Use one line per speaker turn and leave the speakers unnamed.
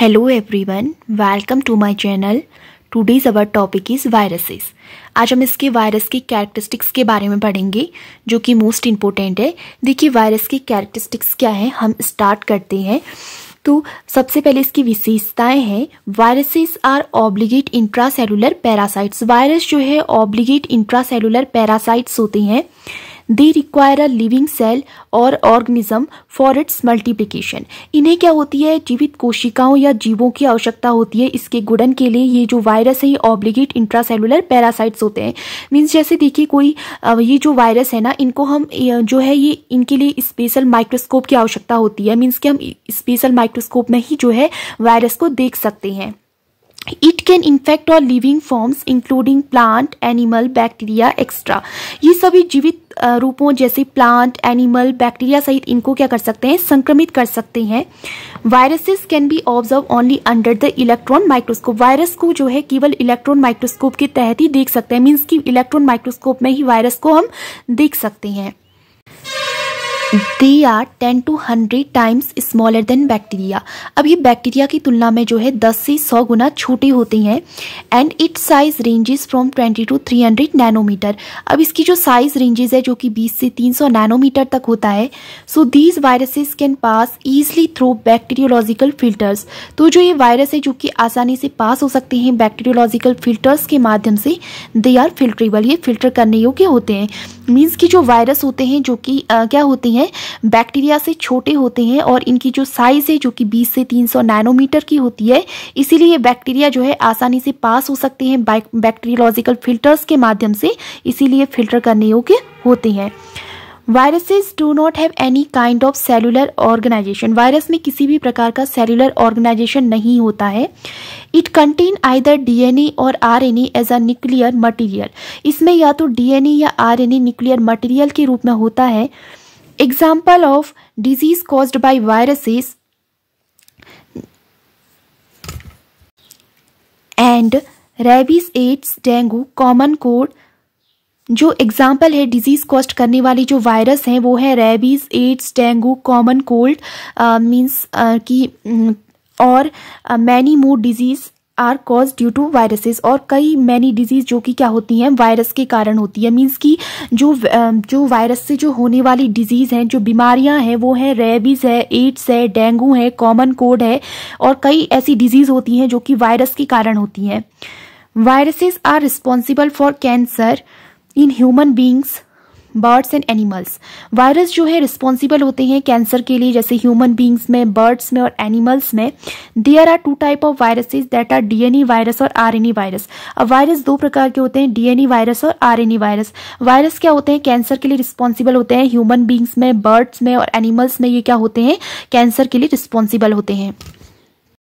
hello everyone welcome to my channel today's our topic is viruses आज हम इसके virus की कैरेक्टरिस्टिक्स के बारे में पढ़ेंगे जो कि मोस्ट इम्पोर्टेंट है देखिए वायरस की कैरेक्टरिस्टिक्स क्या है हम स्टार्ट करते हैं तो सबसे पहले इसकी विशेषताएं हैं viruses are obligate intracellular parasites virus जो है ऑब्लिगेट इंट्रासेलुलर पैरासाइट्स होते हैं they require a living cell or organism for its multiplication इन्हें क्या होती है जीवित कोशिकाओं या जीवों की आवश्यकता होती है इसके गुड़न के लिए ये जो वायरस है ये ऑब्लिगेट इंट्रासेलुलर पैरासाइट्स होते हैं मीन्स जैसे देखिए कोई ये जो वायरस है ना इनको हम जो है ये इनके लिए स्पेशल माइक्रोस्कोप की आवश्यकता होती है मीन्स कि हम स्पेशल माइक्रोस्कोप में ही जो है वायरस को देख सकते हैं it can infect all living forms including plant animal bacteria extra ये सभी जीवित रूपों जैसे प्लांट एनिमल बैक्टीरिया सहित इनको क्या कर सकते हैं संक्रमित कर सकते हैं viruses can be observe only under the electron microscope virus को जो है केवल इलेक्ट्रॉन माइक्रोस्कोप के तहत ही देख सकते हैं मीन्स की इलेक्ट्रॉन माइक्रोस्कोप में ही वायरस को हम देख सकते हैं they are ten to hundred times smaller than bacteria अब ये बैक्टीरिया की तुलना में जो है दस से सौ गुना छोटे होते हैं and it size ranges from twenty to three hundred nanometer अब इसकी जो साइज रेंजेस है जो कि बीस से तीन सौ नैनोमीटर तक होता है so these viruses can pass easily through bacteriological filters तो जो ये वायरस है जो कि आसानी से पास हो सकते हैं बैक्टीरियोलॉजिकल फिल्टर्स के माध्यम से दे आर फिल्टरेबल ये फिल्टर करने योग्य होते हैं मीन्स कि जो वायरस होते हैं जो कि क्या होते हैं बैक्टीरिया से छोटे होते हैं और इनकी जो साइज़ है जो कि 20 से 300 नैनोमीटर की होती है इसीलिए ये बैक्टीरिया जो है आसानी से पास हो सकते हैं बैक्टीरियोलॉजिकल फिल्टर्स के माध्यम से इसीलिए फिल्टर करने योग्य होते हैं viruses do not have any kind of cellular organization virus में किसी भी प्रकार का सेलुलर ऑर्गेनाइजेशन नहीं होता है it contain either DNA or RNA as a nuclear material इसमें या तो डीएनए या आरएनए न्यूक्लियर मटेरियल के रूप में होता है example of disease caused by viruses and rabies AIDS dengue common cold जो एग्जाम्पल है डिजीज़ कॉस्ट करने वाली जो वायरस हैं वो है rabies AIDS dengue common cold means की और many more disease are cause due to viruses और कई मैनी डिजीज जो कि क्या होती हैं वायरस के कारण होती है मीन्स की जो um, जो वायरस से जो होने वाली डिजीज हैं जो बीमारियां हैं वो है रेबीज है एड्स है डेंगू है कॉमन कोड है और कई ऐसी डिजीज होती हैं जो कि वायरस के कारण होती हैं viruses are responsible for cancer in human beings birds and animals virus जो है रिस्पॉन्सिबल होते हैं कैंसर के लिए जैसे ह्यूमन बींग्स में बर्ड्स में और एनिमल्स में there are two type of viruses that are E virus और ई वायरस अब वायरस दो प्रकार के होते हैं ई वायरस और ई वायरस वायरस क्या होते हैं कैंसर के लिए रिस्पॉन्सिबल होते हैं ह्यूमन बींग्स में बर्ड्स में और एनिमल्स में ये क्या होते हैं कैंसर के लिए रिस्पॉन्सिबल होते हैं